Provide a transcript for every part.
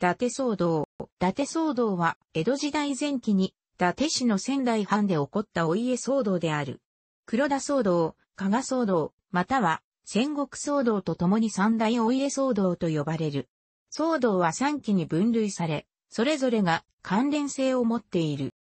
伊達騒動。伊達騒動は、江戸時代前期に、伊達市の仙台藩で起こったお家騒動である。黒田騒動、加賀騒動、または、戦国騒動と共に三大お家騒動と呼ばれる。騒動は三期に分類され、それぞれが関連性を持っている。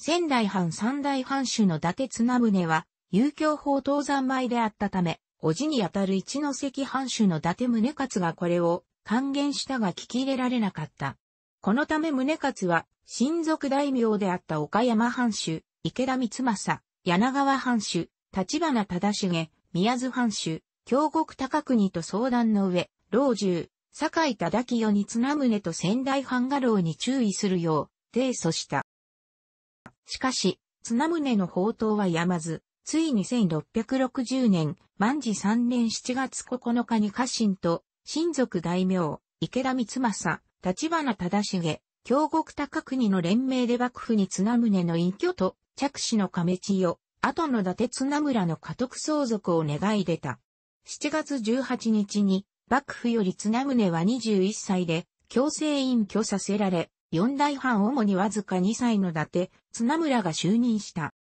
仙台藩三大藩主の伊達綱宗は、遊興法東山前であったため、叔父にあたる一関藩主の伊達宗勝がこれを還元したが聞き入れられなかった。このため宗勝は、親族大名であった岡山藩主、池田光政、柳川藩主、立花忠重、宮津藩主、京国高国と相談の上、老中、坂井忠清に綱宗と仙台藩家老に注意するよう、提訴した。しかし、綱宗の宝刀はやまず、ついに1660年、万治3年7月9日に家臣と親族大名、池田光政、立花忠重、京極高国の連名で幕府に綱宗の隠居と、着手の亀千代、後の伊達綱村の家督相続を願い出た。7月18日に、幕府より綱宗は21歳で、強制隠居させられ、四代藩主にわずか2歳の伊達、綱村が就任した。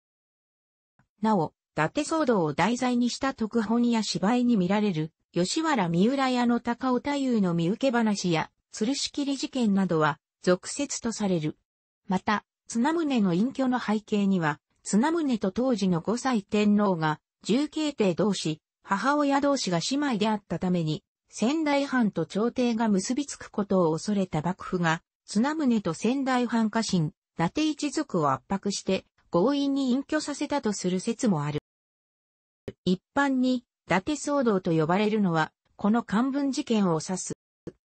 なお、伊達騒動を題材にした特本や芝居に見られる、吉原三浦屋の高尾太夫の見受け話や、吊るし切り事件などは、続説とされる。また、綱宗の隠居の背景には、綱宗と当時の五歳天皇が、重慶帝同士、母親同士が姉妹であったために、仙台藩と朝廷が結びつくことを恐れた幕府が、綱宗と仙台藩家臣、伊達一族を圧迫して、強引に隠居させたとする説もある。一般に、達騒動と呼ばれるのは、この漢文事件を指す。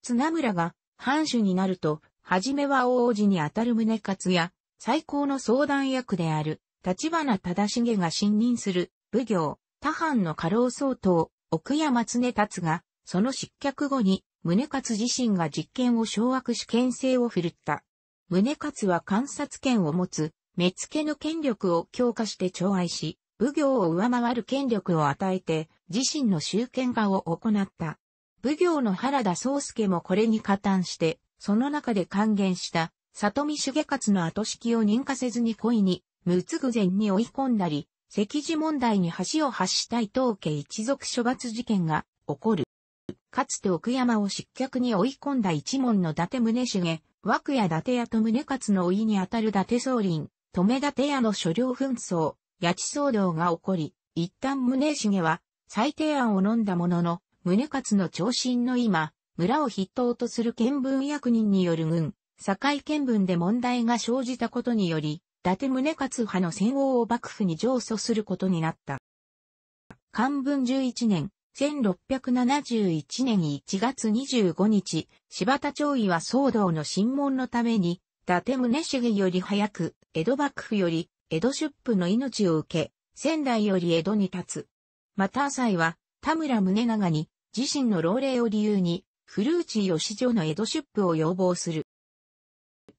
綱村が藩主になると、はじめは王子にあたる宗勝や、最高の相談役である、立花忠重が信任する、奉行、他藩の家老相当、奥山常達が、その失脚後に、宗勝自身が実権を掌握し権勢を振るった。宗勝は観察権を持つ、目付の権力を強化して寵愛し、武行を上回る権力を与えて、自身の集権化を行った。武行の原田宗介もこれに加担して、その中で還元した、里見重勝の後式を認可せずに故意に、無ぐ前に追い込んだり、赤字問題に橋を発した伊藤家一族処罰事件が起こる。かつて奥山を失脚に追い込んだ一門の伊達宗重、涌谷伊達屋と宗勝の老いにあたる伊達総林、留め伊達屋の所領紛争、八千騒動が起こり、一旦宗重は最低案を飲んだものの、宗勝の長身の今、村を筆頭とする見聞役人による軍、境見聞で問題が生じたことにより、伊達宗勝派の戦王を幕府に上訴することになった。漢文11年、1671年1月25日、柴田長尉は騒動の審問のために、伊達宗重より早く、江戸幕府より江戸出府の命を受け、仙台より江戸に立つ。また浅井は、田村宗長に、自身の老齢を理由に、古内義女の江戸出府を要望する。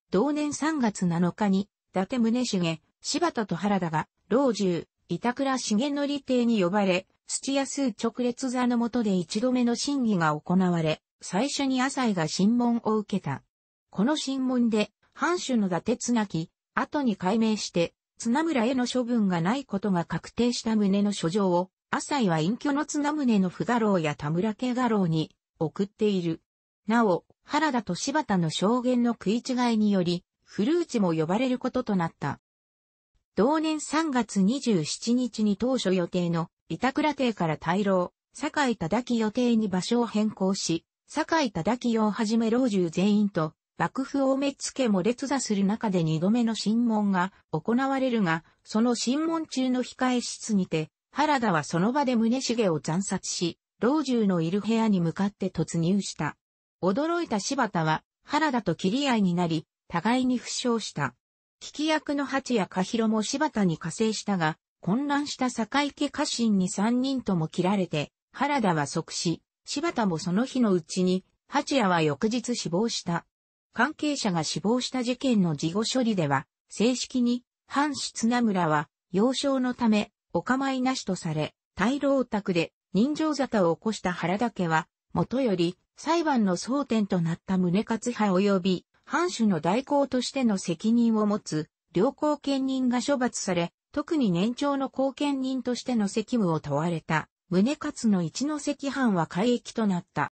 同年3月7日に、伊達宗重、柴田と原田が、老中、板倉重則邸に呼ばれ、土安直列座の下で一度目の審議が行われ、最初に浅井が審問を受けた。この審問で、藩主の伊達綱木、後に改名して、綱村への処分がないことが確定した旨の書状を、浅井は隠居の綱宗の不画廊や田村家画廊に送っている。なお、原田と柴田の証言の食い違いにより、古内も呼ばれることとなった。同年3月27日に当初予定の板倉邸から大老、坂井忠清予定に場所を変更し、坂井忠清をはじめ老中全員と幕府を目つけも列座する中で二度目の審問が行われるが、その審問中の控え室にて、原田はその場で宗重を斬殺し、老中のいる部屋に向かって突入した。驚いた柴田は、原田と切り合いになり、互いに負傷した。聞き役の八谷嘉弘も柴田に加勢したが、混乱した坂家家臣に三人とも切られて、原田は即死、柴田もその日のうちに、八谷は翌日死亡した。関係者が死亡した事件の事後処理では、正式に、藩室綱村は、幼少のため、お構いなしとされ、大老宅で人情沙汰を起こした原田家は、もとより、裁判の争点となった宗勝派及び、藩主の代行としての責任を持つ、両好見人が処罰され、特に年長の後見人としての責務を問われた、宗勝の一関藩は改役となった。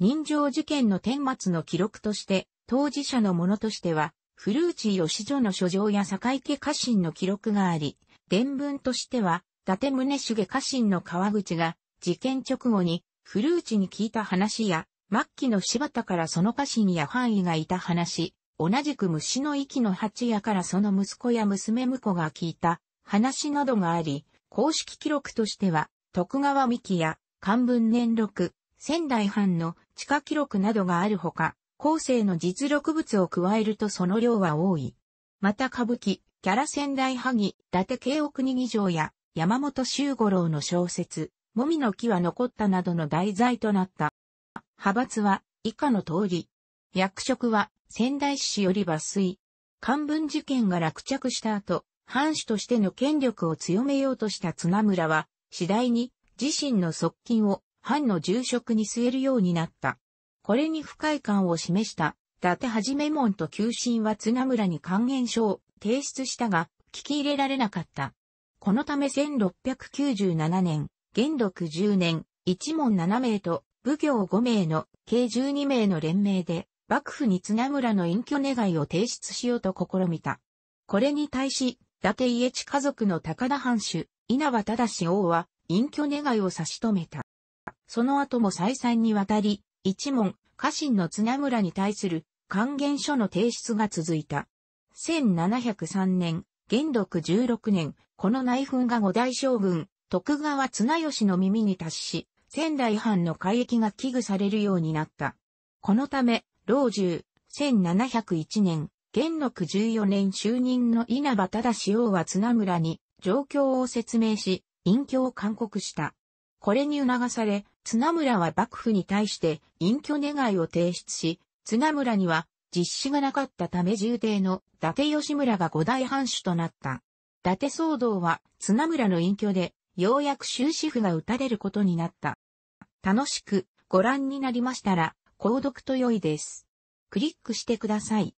人情事件の顛末の記録として、当事者のものとしては、古内義女の書状や坂池家臣の記録があり、伝文としては、伊達宗重家臣の川口が、事件直後に、古内に聞いた話や、末期の柴田からその家臣や範囲がいた話、同じく虫の息の八夜からその息子や娘婿が聞いた話などがあり、公式記録としては、徳川美紀や漢文年録、仙台藩の地下記録などがあるほか、後世の実録物を加えるとその量は多い。また歌舞伎、キャラ仙台萩、伊達慶奥国議場や山本周五郎の小説、もみの木は残ったなどの題材となった。派閥は以下の通り。役職は仙台市より抜粋。漢文事件が落着した後、藩主としての権力を強めようとした綱村は、次第に自身の側近を藩の重職に据えるようになった。これに不快感を示した、伊達はじめ門と旧心は綱村に還元書を提出したが、聞き入れられなかった。このため1697年、元禄10年、一門7名と武行5名の計12名の連名で、幕府に綱村の隠居願いを提出しようと試みた。これに対し、伊達家地家族の高田藩主、稲葉忠王は、隠居願いを差し止めた。その後も再三にわたり、一門、家臣の綱村に対する還元書の提出が続いた。1703年、元禄16年、この内紛が五大将軍、徳川綱吉の耳に達し、仙台藩の海域が危惧されるようになった。このため、老中、1701年、元禄14年就任の稲葉忠志王は綱村に状況を説明し、隠居を勧告した。これに促され、綱村は幕府に対して隠居願いを提出し、綱村には実施がなかったため重帝の伊達義村が五代藩主となった。伊達騒動は綱村の隠居で、ようやく終止符が打たれることになった。楽しくご覧になりましたら、購読と良いです。クリックしてください。